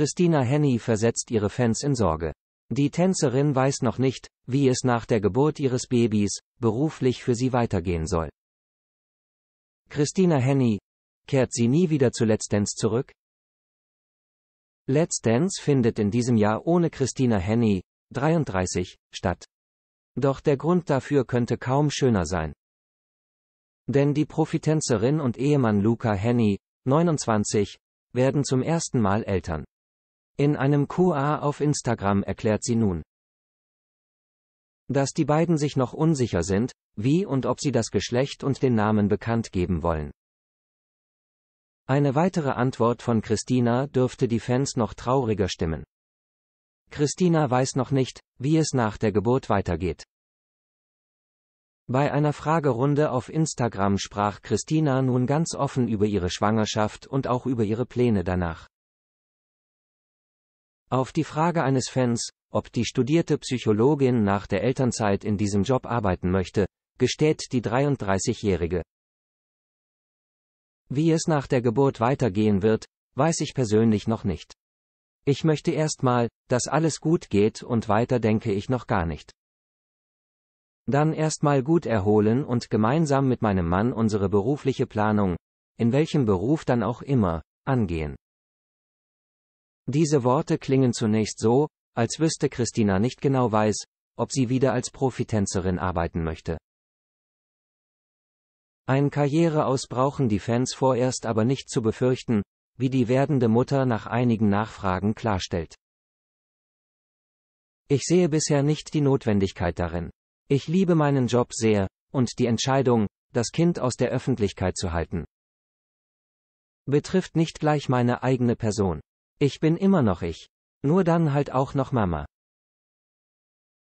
Christina Henny versetzt ihre Fans in Sorge. Die Tänzerin weiß noch nicht, wie es nach der Geburt ihres Babys beruflich für sie weitergehen soll. Christina Henny, kehrt sie nie wieder zu Let's Dance zurück? Let's Dance findet in diesem Jahr ohne Christina Henny, 33, statt. Doch der Grund dafür könnte kaum schöner sein. Denn die Profitänzerin und Ehemann Luca Henny, 29, werden zum ersten Mal Eltern. In einem QA auf Instagram erklärt sie nun, dass die beiden sich noch unsicher sind, wie und ob sie das Geschlecht und den Namen bekannt geben wollen. Eine weitere Antwort von Christina dürfte die Fans noch trauriger stimmen. Christina weiß noch nicht, wie es nach der Geburt weitergeht. Bei einer Fragerunde auf Instagram sprach Christina nun ganz offen über ihre Schwangerschaft und auch über ihre Pläne danach. Auf die Frage eines Fans, ob die studierte Psychologin nach der Elternzeit in diesem Job arbeiten möchte, gesteht die 33-Jährige. Wie es nach der Geburt weitergehen wird, weiß ich persönlich noch nicht. Ich möchte erstmal, dass alles gut geht und weiter denke ich noch gar nicht. Dann erstmal gut erholen und gemeinsam mit meinem Mann unsere berufliche Planung, in welchem Beruf dann auch immer, angehen. Diese Worte klingen zunächst so, als wüsste Christina nicht genau weiß, ob sie wieder als Profitänzerin arbeiten möchte. Ein Karriereaus brauchen die Fans vorerst aber nicht zu befürchten, wie die werdende Mutter nach einigen Nachfragen klarstellt. Ich sehe bisher nicht die Notwendigkeit darin. Ich liebe meinen Job sehr, und die Entscheidung, das Kind aus der Öffentlichkeit zu halten, betrifft nicht gleich meine eigene Person. Ich bin immer noch ich. Nur dann halt auch noch Mama.